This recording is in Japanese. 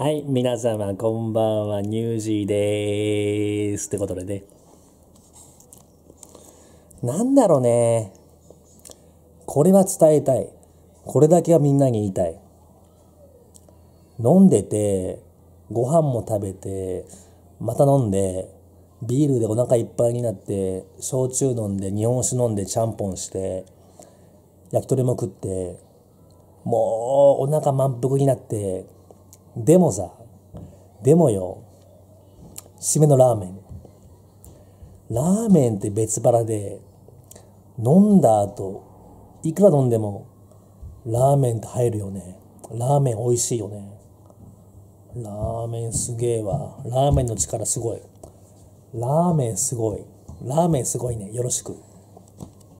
はい、皆様、こんばんは、ニュージーでーす。ってことでね。なんだろうね。これは伝えたい。これだけはみんなに言いたい。飲んでて、ご飯も食べて、また飲んで、ビールでお腹いっぱいになって、焼酎飲んで、日本酒飲んで、ちゃんぽんして、焼き鳥も食って、もうお腹満腹になって、でもさ、でもよ、締めのラーメン。ラーメンって別腹で、飲んだ後、いくら飲んでも、ラーメンって入るよね。ラーメン美味しいよね。ラーメンすげえわ。ラーメンの力すごい。ラーメンすごい。ラーメンすごいね。よろしく。